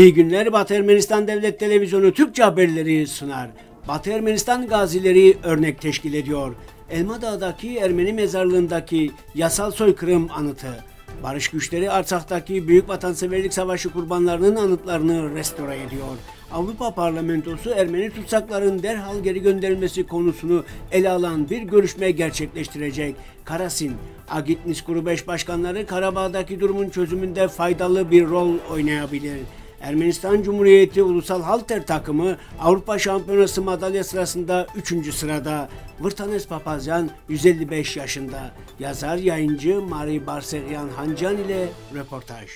İyi günler Batı Ermenistan Devlet Televizyonu Türkçe haberleri sunar. Batı Ermenistan gazileri örnek teşkil ediyor. Elmadağ'daki Ermeni mezarlığındaki yasal soykırım anıtı. Barış güçleri Arsak'taki Büyük Vatanseverlik Savaşı kurbanlarının anıtlarını restore ediyor. Avrupa Parlamentosu Ermeni tutsakların derhal geri gönderilmesi konusunu ele alan bir görüşme gerçekleştirecek. Karasin, Agitnis Grubu 5 Başkanları Karabağ'daki durumun çözümünde faydalı bir rol oynayabilir. Ermenistan Cumhuriyeti Ulusal Halter takımı Avrupa Şampiyonası madalya sırasında 3. sırada. Vırtanes Papazyan 155 yaşında. Yazar yayıncı Mari Barseryan Hancan ile röportaj.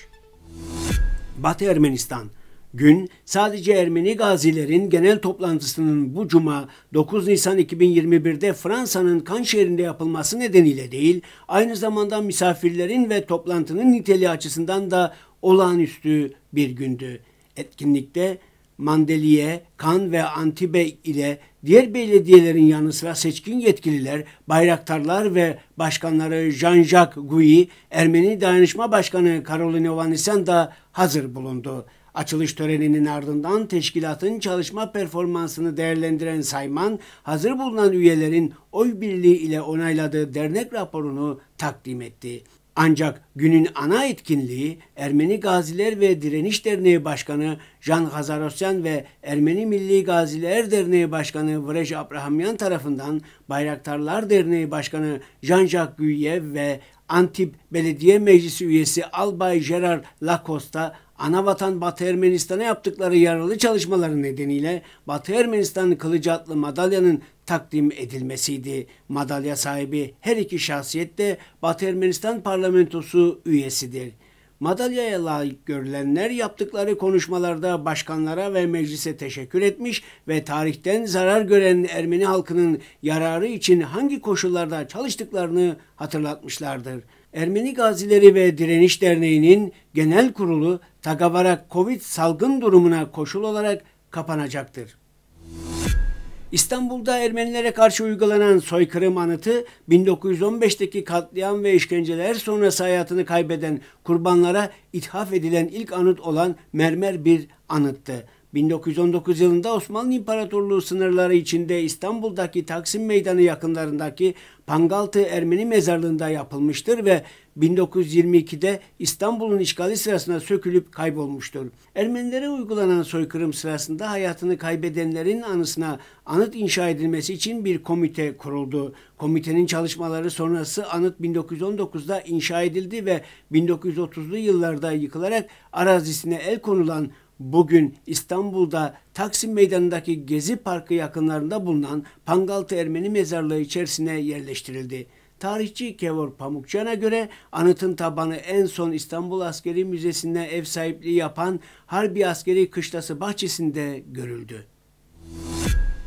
Batı Ermenistan Gün sadece Ermeni gazilerin genel toplantısının bu cuma 9 Nisan 2021'de Fransa'nın kan şehrinde yapılması nedeniyle değil, aynı zamanda misafirlerin ve toplantının niteliği açısından da olağanüstü bir gündü. Etkinlikte Mandeliye, Kan ve Antibe ile diğer belediyelerin yanı sıra seçkin yetkililer, bayraktarlar ve başkanları Jean-Jacques Gouy, Ermeni Dayanışma Başkanı Karolina Vanisen da hazır bulundu. Açılış töreninin ardından teşkilatın çalışma performansını değerlendiren Sayman, hazır bulunan üyelerin oy birliği ile onayladığı dernek raporunu takdim etti. Ancak günün ana etkinliği Ermeni Gaziler ve Direniş Derneği Başkanı Jan Hazarosyan ve Ermeni Milli Gaziler Derneği Başkanı Vrej Abrahamyan tarafından Bayraktarlar Derneği Başkanı Jean-Jacques Guyev ve Antip Belediye Meclisi üyesi Albay Gerard Lacosta ana vatan Batı Ermenistan'a yaptıkları yaralı çalışmaları nedeniyle Batı Ermenistan Kılıcı adlı madalyanın takdim edilmesiydi. Madalya sahibi her iki şahsiyet de Batı Ermenistan parlamentosu üyesidir. Madalyaya layık görülenler yaptıkları konuşmalarda başkanlara ve meclise teşekkür etmiş ve tarihten zarar gören Ermeni halkının yararı için hangi koşullarda çalıştıklarını hatırlatmışlardır. Ermeni Gazileri ve Direniş Derneği'nin genel kurulu Tagavara Covid salgın durumuna koşul olarak kapanacaktır. İstanbul'da Ermenilere karşı uygulanan soykırım anıtı 1915'teki katliam ve işkenceler sonrası hayatını kaybeden kurbanlara ithaf edilen ilk anıt olan mermer bir anıttı. 1919 yılında Osmanlı İmparatorluğu sınırları içinde İstanbul'daki Taksim Meydanı yakınlarındaki Pangaltı Ermeni Mezarlığı'nda yapılmıştır ve 1922'de İstanbul'un işgali sırasında sökülüp kaybolmuştur. Ermenilere uygulanan soykırım sırasında hayatını kaybedenlerin anısına anıt inşa edilmesi için bir komite kuruldu. Komitenin çalışmaları sonrası anıt 1919'da inşa edildi ve 1930'lu yıllarda yıkılarak arazisine el konulan bugün İstanbul'da Taksim Meydanı'ndaki Gezi Parkı yakınlarında bulunan Pangaltı Ermeni Mezarlığı içerisine yerleştirildi. Tarihçi Kevor Pamukcan'a göre anıtın tabanı en son İstanbul Askeri Müzesi'ne ev sahipliği yapan Harbi Askeri Kışlası bahçesinde görüldü.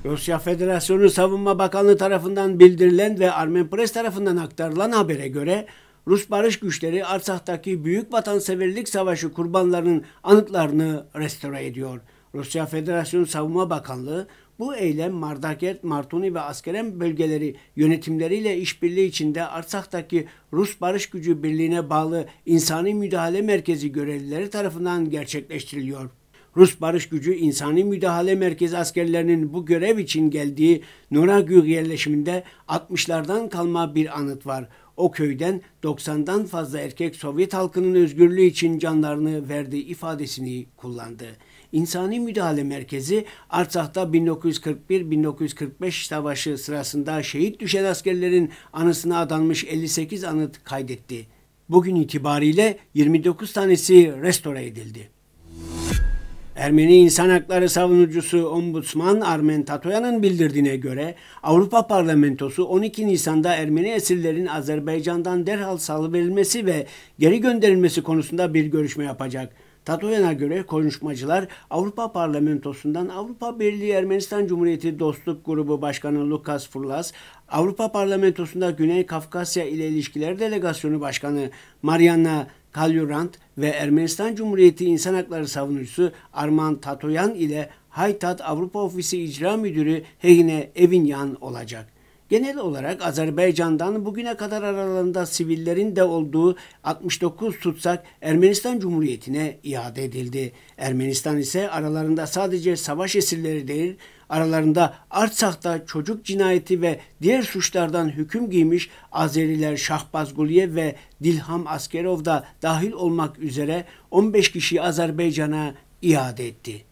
Rusya Federasyonu Savunma Bakanlığı tarafından bildirilen ve Armen Press tarafından aktarılan habere göre Rus barış güçleri Arsah'taki büyük vatanseverlik savaşı kurbanlarının anıtlarını restore ediyor. Rusya Federasyonu Savunma Bakanlığı bu eylem Mardaket, Martuni ve Askerem bölgeleri yönetimleriyle işbirliği içinde Arsak'taki Rus Barış Gücü Birliği'ne bağlı İnsani Müdahale Merkezi görevlileri tarafından gerçekleştiriliyor. Rus barış gücü insani müdahale merkezi askerlerinin bu görev için geldiği Nuragür yerleşiminde 60'lardan kalma bir anıt var. O köyden 90'dan fazla erkek Sovyet halkının özgürlüğü için canlarını verdiği ifadesini kullandı. İnsani Müdahale Merkezi Artsak'ta 1941-1945 savaşı sırasında şehit düşen askerlerin anısına adanmış 58 anıt kaydetti. Bugün itibariyle 29 tanesi restore edildi. Ermeni İnsan hakları savunucusu Ombudsman Armen Tatoyan'ın bildirdiğine göre Avrupa Parlamentosu 12 Nisan'da Ermeni esirlerin Azerbaycan'dan derhal salıverilmesi ve geri gönderilmesi konusunda bir görüşme yapacak. Tatoyan'a göre konuşmacılar Avrupa Parlamentosu'ndan Avrupa Birliği Ermenistan Cumhuriyeti Dostluk Grubu Başkanı Lukas Furlas, Avrupa Parlamentosu'nda Güney Kafkasya ile İlişkiler Delegasyonu Başkanı Mariana Kalyurant ve Ermenistan Cumhuriyeti İnsan Hakları Savunucusu Arman Tatoyan ile Haytat Avrupa Ofisi İcra Müdürü Hegine Evinyan olacak. Genel olarak Azerbaycan'dan bugüne kadar aralarında sivillerin de olduğu 69 tutsak Ermenistan Cumhuriyeti'ne iade edildi. Ermenistan ise aralarında sadece savaş esirleri değil, Aralarında Artsak'ta çocuk cinayeti ve diğer suçlardan hüküm giymiş Azeriler Şahbaz Guliyev ve Dilham Askerov da dahil olmak üzere 15 kişi Azerbaycan'a iade etti.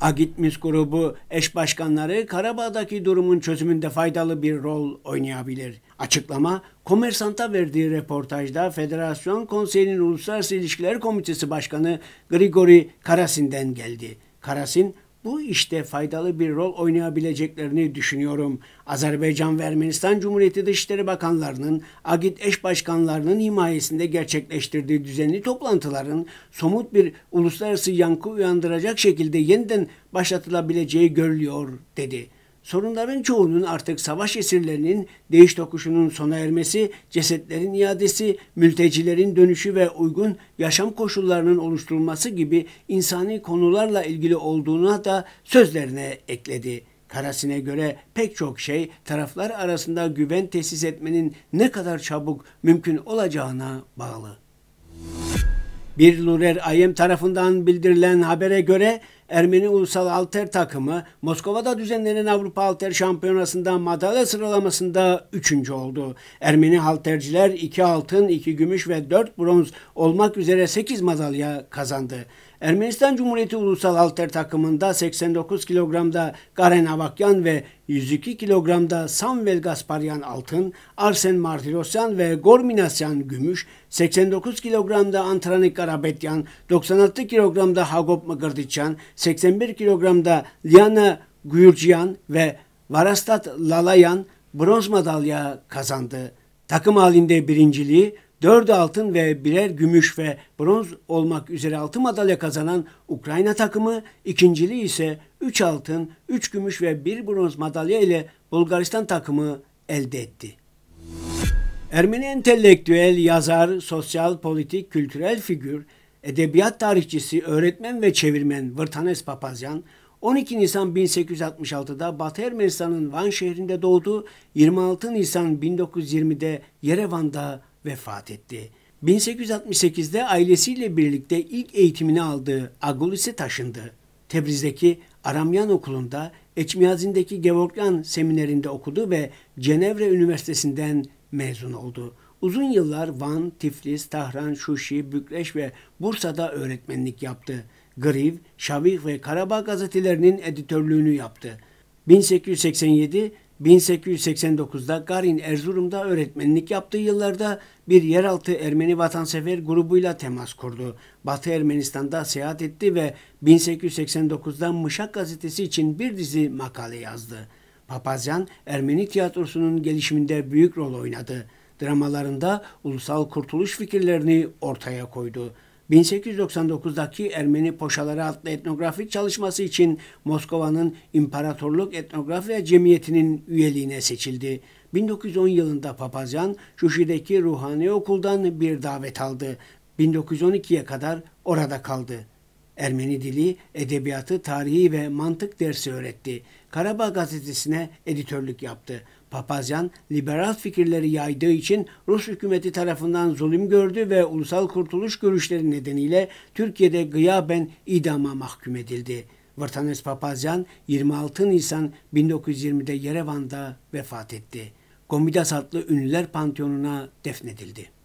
Agitmis grubu eş başkanları Karabağ'daki durumun çözümünde faydalı bir rol oynayabilir. Açıklama Komersant'a verdiği reportajda Federasyon Konseyi'nin Uluslararası İlişkiler Komitesi Başkanı Grigori Karasin'den geldi. Karasin bu işte faydalı bir rol oynayabileceklerini düşünüyorum. Azerbaycan ve Ermenistan Cumhuriyeti Dışişleri Bakanlarının, Agit eş başkanlarının himayesinde gerçekleştirdiği düzenli toplantıların somut bir uluslararası yankı uyandıracak şekilde yeniden başlatılabileceği görülüyor dedi. Sorunların çoğunun artık savaş esirlerinin değiş tokuşunun sona ermesi, cesetlerin iadesi, mültecilerin dönüşü ve uygun yaşam koşullarının oluşturulması gibi insani konularla ilgili olduğuna da sözlerine ekledi. Karasine göre pek çok şey taraflar arasında güven tesis etmenin ne kadar çabuk mümkün olacağına bağlı. Bir Lurer Ayem tarafından bildirilen habere göre Ermeni Ulusal Alter takımı Moskova'da düzenlenen Avrupa Alter Şampiyonası'nda madalya sıralamasında 3. oldu. Ermeni halterciler 2 altın, 2 gümüş ve 4 bronz olmak üzere 8 madalya kazandı. Ermenistan Cumhuriyeti Ulusal Halter takımında 89 kilogramda Garen Avakyan ve 102 kilogramda Samvel Gasparyan altın, Arsen Martirosyan ve Gorminasyan gümüş, 89 kilogramda Antranik Karabetyan, 96 kilogramda Hagop Mıgırdiçyan, 81 kilogramda Liana Gürciyan ve Varastat Lalayan bronz madalya kazandı. Takım halinde birinciliği 4 altın ve birer gümüş ve bronz olmak üzere 6 madalya kazanan Ukrayna takımı, ikinciliği ise 3 altın, 3 gümüş ve 1 bronz madalya ile Bulgaristan takımı elde etti. Ermeni entelektüel, yazar, sosyal, politik, kültürel figür, edebiyat tarihçisi, öğretmen ve çevirmen Vırtanes Papazyan, 12 Nisan 1866'da Batı Ermenistan'ın Van şehrinde doğdu, 26 Nisan 1920'de Yerevan'da vefat etti. 1868'de ailesiyle birlikte ilk eğitimini aldığı Agulis'e taşındı. Tebriz'deki Aramyan Okulu'nda, Eçmiyazin'deki Gevorkyan Seminerinde okudu ve Cenevre Üniversitesi'nden mezun oldu. Uzun yıllar Van, Tiflis, Tahran, Şuşi, Bükreş ve Bursa'da öğretmenlik yaptı. Griv, Şavih ve Karabağ gazetelerinin editörlüğünü yaptı. 1887 1889'da Garin Erzurum'da öğretmenlik yaptığı yıllarda bir yeraltı Ermeni vatansever grubuyla temas kurdu. Batı Ermenistan'da seyahat etti ve 1889'da Mışak gazetesi için bir dizi makale yazdı. Papazyan Ermeni tiyatrosunun gelişiminde büyük rol oynadı. Dramalarında ulusal kurtuluş fikirlerini ortaya koydu. 1899'daki Ermeni Poşaları adlı etnografik çalışması için Moskova'nın İmparatorluk Etnografya Cemiyeti'nin üyeliğine seçildi. 1910 yılında Papazyan Şuşi'deki ruhani okuldan bir davet aldı. 1912'ye kadar orada kaldı. Ermeni dili, edebiyatı, tarihi ve mantık dersi öğretti. Karabağ gazetesine editörlük yaptı. Papazyan liberal fikirleri yaydığı için Rus hükümeti tarafından zulüm gördü ve ulusal kurtuluş görüşleri nedeniyle Türkiye'de gıyaben idama mahkum edildi. Vırtanes Papazyan 26 Nisan 1920'de Yerevan'da vefat etti. Gomidas adlı ünlüler panteonuna defnedildi.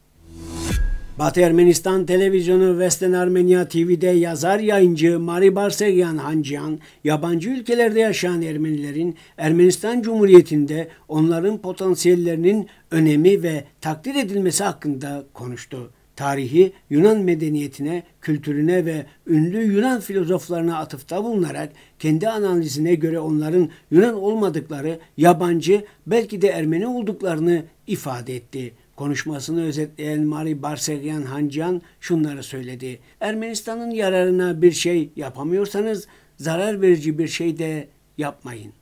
Batı Ermenistan Televizyonu Western Armenia TV'de yazar yayıncı Mari Barsegyan Hancıyan, yabancı ülkelerde yaşayan Ermenilerin Ermenistan Cumhuriyeti'nde onların potansiyellerinin önemi ve takdir edilmesi hakkında konuştu. Tarihi Yunan medeniyetine, kültürüne ve ünlü Yunan filozoflarına atıfta bulunarak kendi analizine göre onların Yunan olmadıkları, yabancı, belki de Ermeni olduklarını ifade etti.'' Konuşmasını özetleyen Mari Barseryan Hancyan şunları söyledi. Ermenistan'ın yararına bir şey yapamıyorsanız zarar verici bir şey de yapmayın.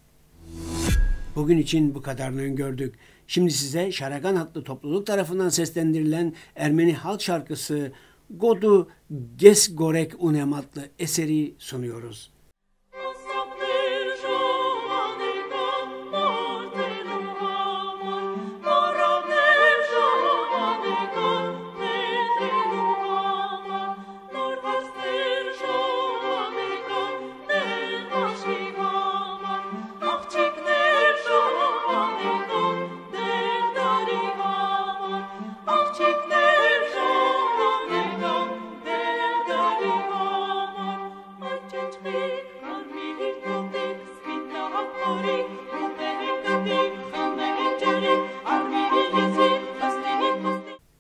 Bugün için bu kadarını gördük. Şimdi size Şaragan adlı topluluk tarafından seslendirilen Ermeni halk şarkısı Godu Gesgorek Unem adlı eseri sunuyoruz.